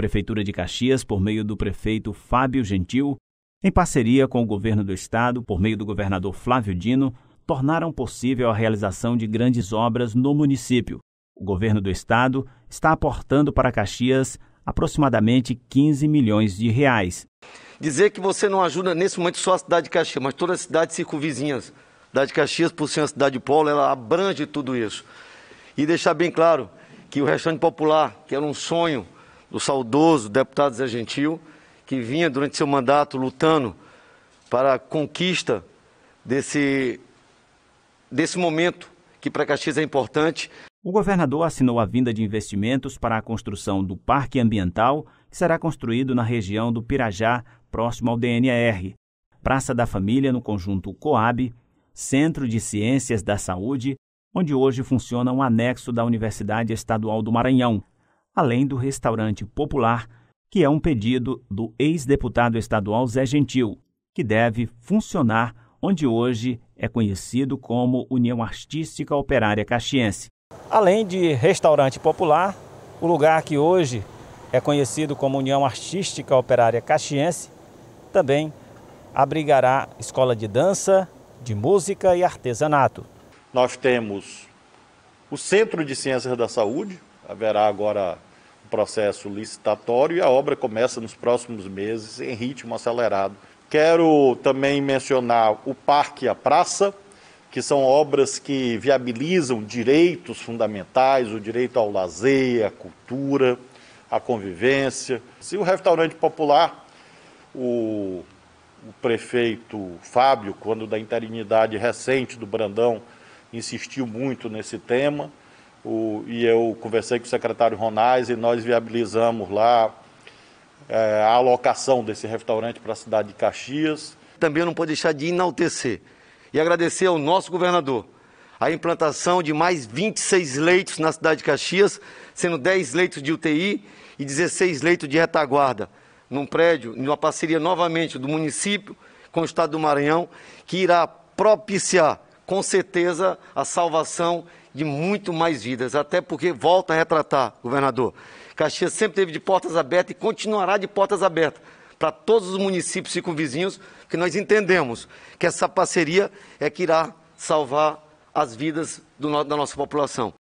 Prefeitura de Caxias, por meio do prefeito Fábio Gentil, em parceria com o governo do estado, por meio do governador Flávio Dino, tornaram possível a realização de grandes obras no município. O governo do estado está aportando para Caxias aproximadamente 15 milhões de reais. Dizer que você não ajuda nesse momento só a cidade de Caxias, mas todas as cidades circunvizinhas. A cidade de Caxias, por ser uma cidade de polo, ela abrange tudo isso. E deixar bem claro que o restante popular, que era um sonho do saudoso deputado Zé Gentil, que vinha durante seu mandato lutando para a conquista desse, desse momento que para Caxias é importante. O governador assinou a vinda de investimentos para a construção do Parque Ambiental, que será construído na região do Pirajá, próximo ao DNR, Praça da Família no conjunto Coab, Centro de Ciências da Saúde, onde hoje funciona um anexo da Universidade Estadual do Maranhão, além do restaurante popular, que é um pedido do ex-deputado estadual Zé Gentil, que deve funcionar onde hoje é conhecido como União Artística Operária Caxiense. Além de restaurante popular, o lugar que hoje é conhecido como União Artística Operária Caxiense também abrigará escola de dança, de música e artesanato. Nós temos o Centro de Ciências da Saúde, haverá agora processo licitatório e a obra começa nos próximos meses em ritmo acelerado. Quero também mencionar o Parque e a Praça, que são obras que viabilizam direitos fundamentais, o direito ao lazer, à cultura, à convivência. Se o restaurante popular, o, o prefeito Fábio, quando da interinidade recente do Brandão, insistiu muito nesse tema, o, e eu conversei com o secretário Ronais e nós viabilizamos lá é, a alocação desse restaurante para a cidade de Caxias. Também não pode deixar de enaltecer e agradecer ao nosso governador a implantação de mais 26 leitos na cidade de Caxias, sendo 10 leitos de UTI e 16 leitos de retaguarda, num prédio, numa parceria novamente do município com o estado do Maranhão, que irá propiciar com certeza a salvação de muito mais vidas. Até porque, volta a retratar, governador, Caxias sempre teve de portas abertas e continuará de portas abertas para todos os municípios e com vizinhos, que nós entendemos que essa parceria é que irá salvar as vidas do, da nossa população.